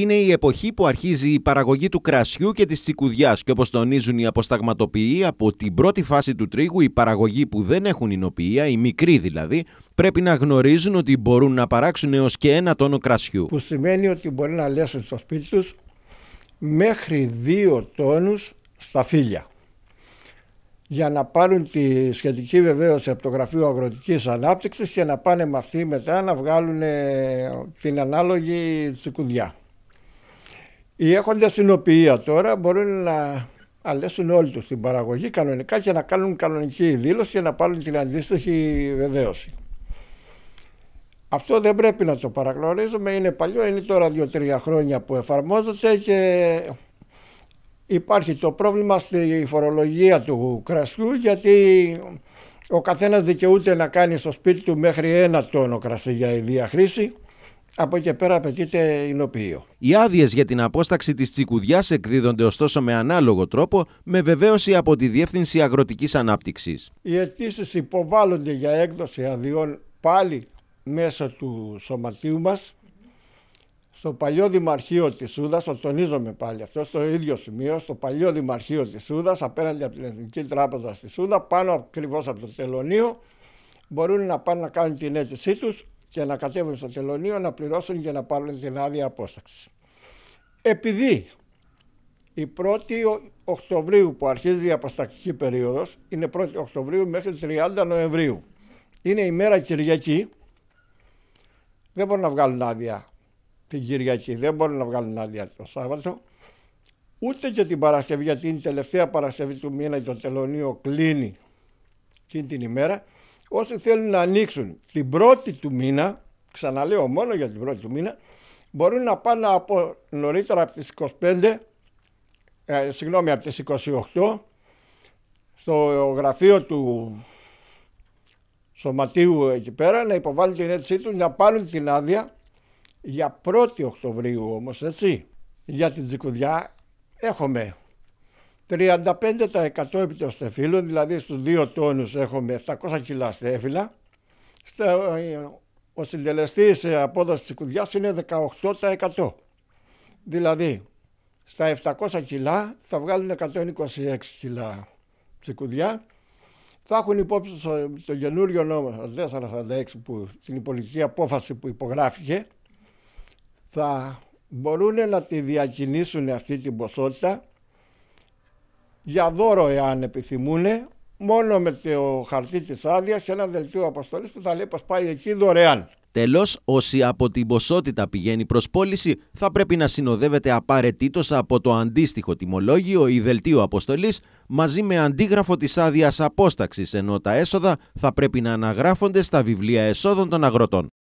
είναι η εποχή που αρχίζει η παραγωγή του κρασιού και της τσικουδιάς και όπως τονίζουν οι αποσταγματοποιοί από την πρώτη φάση του τρίγου οι παραγωγοί που δεν έχουν εινοποιία, οι μικροί δηλαδή, πρέπει να γνωρίζουν ότι μπορούν να παράξουν έως και ένα τόνο κρασιού. Που σημαίνει ότι μπορεί να λέσουν στο σπίτι τους μέχρι δύο τόνους στα φύλια. Για να πάρουν τη σχετική βεβαίωση από το Γραφείο αγροτικής ανάπτυξης και να πάνε με αυτή μετά να βγάλουν την ανάλογη τσικουδιά. Οι έχοντα την τώρα μπορούν να αλέσουν όλοι τους την παραγωγή κανονικά και να κάνουν κανονική δήλωση και να πάρουν την αντίστοιχη βεβαίωση. Αυτό δεν πρέπει να το παραγνωρίζουμε, είναι παλιό, είναι τώρα δύο-τρία χρόνια που εφαρμόζεται και υπάρχει το πρόβλημα στη φορολογία του κρασιού γιατί ο καθένας δικαιούται να κάνει στο σπίτι του μέχρι ένα τόνο κρασί για η διαχρήση από εκεί πέρα απαιτείται υλοποιείο. Οι άδειες για την απόσταξη της τσικουδιάς εκδίδονται ωστόσο με ανάλογο τρόπο, με βεβαίωση από τη Διεύθυνση Αγροτικής Ανάπτυξης. Οι αιτήσεις υποβάλλονται για έκδοση αδειών πάλι μέσω του σωματίου μας, στο παλιό Δημαρχείο της Σούδας, το τονίζομαι πάλι αυτό, στο ίδιο σημείο, στο παλιό Δημαρχείο της Σούδας, απέναντι από την Εθνική Τράπεζα στη Σούδα, πάνω ακριβώς από το τελωνίο, μπορούν να πάνε να κάνουν την αίτησή τους και να κατέβουν στο τελωνίο να πληρώσουν για να πάρουν την άδεια απόσταξη. Επειδή η 1η Οκτωβρίου που αρχίζει η αποστακτική περίοδος είναι 1η Οκτωβρίου μέχρι 30 Νοεμβρίου. Είναι η μέρα Κυριακή, δεν μπορούν να βγάλουν άδεια την Κυριακή, δεν μπορούν να βγάλουν άδεια το Σάββατο, ούτε και την Παρασκευή, γιατί είναι η τελευταία Παρασκευή του μήνα και το τελωνίο κλείνει την ημέρα Όσοι θέλουν να ανοίξουν την πρώτη του μήνα, ξαναλέω μόνο για την πρώτη του μήνα, μπορούν να πάνε από νωρίτερα από τις 25, ε, συγγνώμη, από τις 28, στο γραφείο του σωματείου εκεί πέρα να υποβάλουν την αίτησή τους να πάρουν την άδεια για 1η Οκτωβρίου όμως έτσι για την Τζικουδιά έχουμε 35% επί των στεφύλων, δηλαδή στους δύο τόνους έχουμε 700 κιλά στέφυλα. Ε, ο συντελεστής σε απόδοσης της κουδιάς είναι 18%. Δηλαδή, στα 700 κιλά θα βγάλουν 126 κιλά τσικουδιά. Θα έχουν υπόψη το καινούριο νόμο 446 που στην πολιτική απόφαση που υπογράφηκε θα μπορούν να τη διακινήσουν αυτή την ποσότητα για δώρο εάν επιθυμούν μόνο με το χαρτί της άδειας και ένα δελτίο αποστολής που θα λέει πως πάει εκεί δωρεάν. Τέλος, όσοι από την ποσότητα πηγαίνει προς πώληση θα πρέπει να συνοδεύεται απαραίτητος από το αντίστοιχο τιμολόγιο ή δελτίο αποστολής μαζί με αντίγραφο της άδειας απόσταξης ενώ τα έσοδα θα πρέπει να αναγράφονται στα βιβλία εσόδων των αγροτών.